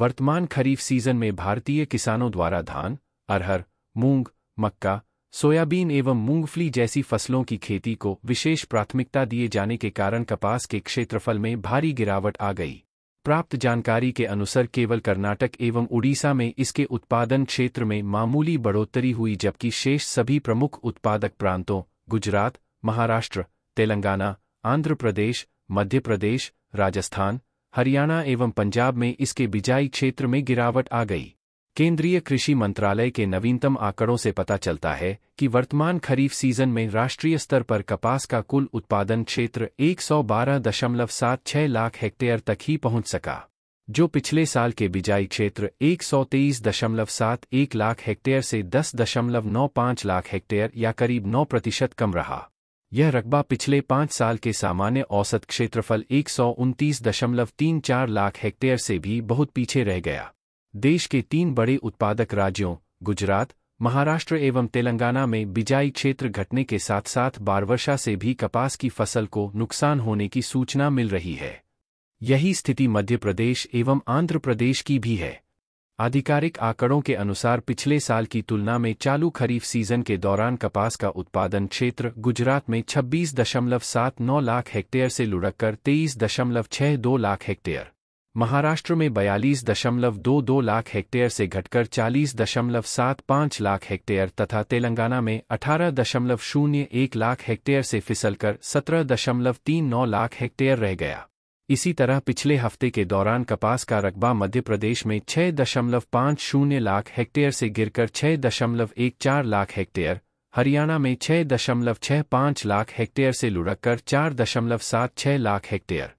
वर्तमान खरीफ सीजन में भारतीय किसानों द्वारा धान अरहर मूंग मक्का सोयाबीन एवं मूंगफली जैसी फसलों की खेती को विशेष प्राथमिकता दिए जाने के कारण कपास के क्षेत्रफल में भारी गिरावट आ गई प्राप्त जानकारी के अनुसार केवल कर्नाटक एवं उड़ीसा में इसके उत्पादन क्षेत्र में मामूली बढ़ोतरी हुई जबकि शेष सभी प्रमुख उत्पादक प्रांतों गुजरात महाराष्ट्र तेलंगाना आंध्र प्रदेश मध्य प्रदेश राजस्थान हरियाणा एवं पंजाब में इसके बिजाई क्षेत्र में गिरावट आ गई केंद्रीय कृषि मंत्रालय के नवीनतम आंकड़ों से पता चलता है कि वर्तमान खरीफ सीजन में राष्ट्रीय स्तर पर कपास का कुल उत्पादन क्षेत्र 112.76 लाख हेक्टेयर तक ही पहुंच सका जो पिछले साल के बिजाई क्षेत्र 123.71 लाख हेक्टेयर से 10.95 लाख हेक्टेयर या करीब 9 प्रतिशत कम रहा यह रकबा पिछले पांच साल के सामान्य औसत क्षेत्रफल एक सौ उनतीस दशमलव तीन चार लाख हेक्टेयर से भी बहुत पीछे रह गया देश के तीन बड़े उत्पादक राज्यों गुजरात महाराष्ट्र एवं तेलंगाना में बिजाई क्षेत्र घटने के साथ साथ बारवर्षा से भी कपास की फसल को नुकसान होने की सूचना मिल रही है यही स्थिति मध्य प्रदेश एवं आंध्र प्रदेश की भी है आधिकारिक आंकड़ों के अनुसार पिछले साल की तुलना में चालू खरीफ सीजन के दौरान कपास का उत्पादन क्षेत्र गुजरात में 26.79 लाख हेक्टेयर से लुढ़ककर 23.62 लाख हेक्टेयर महाराष्ट्र में 42.22 लाख हेक्टेयर से घटकर 40.75 लाख हेक्टेयर तथा तेलंगाना में 18.01 लाख हेक्टेयर से फिसलकर 17.39 लाख हेक्टेयर रह गया इसी तरह पिछले हफ्ते के दौरान कपास का रकबा मध्य प्रदेश में छह दशमलव पाँच शून्य लाख हेक्टेयर से गिरकर छह दशमलव एक चार लाख हेक्टेयर हरियाणा में छह दशमलव छह पाँच लाख हेक्टेयर से लुढ़ककर चार दशमलव सात छह लाख हेक्टेयर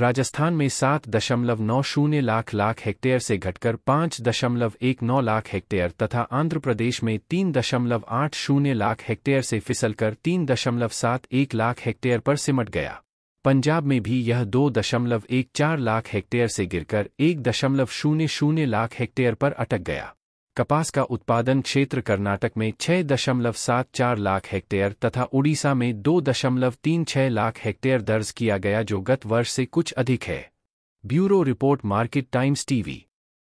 राजस्थान में सात दशमलव नौ शून्य लाख लाख हेक्टेयर से घटकर पांच दशमलव एक नौ लाख हेक्टेयर तथा आंध्र प्रदेश में तीन दशमलव आठ शून्य लाख हेक्टेयर से फिसलकर तीन दशमलव सात एक लाख हेक्टेयर पर सिमट गया पंजाब में भी यह दो दशमलव एक चार लाख हेक्टेयर से गिरकर एक दशमलव शून्य शून्य लाख हेक्टेयर पर अटक गया कपास का उत्पादन क्षेत्र कर्नाटक में छह दशमलव सात चार लाख हेक्टेयर तथा उड़ीसा में दो दशमलव तीन छह लाख हेक्टेयर दर्ज किया गया जो गत वर्ष से कुछ अधिक है bureau report Market Times TV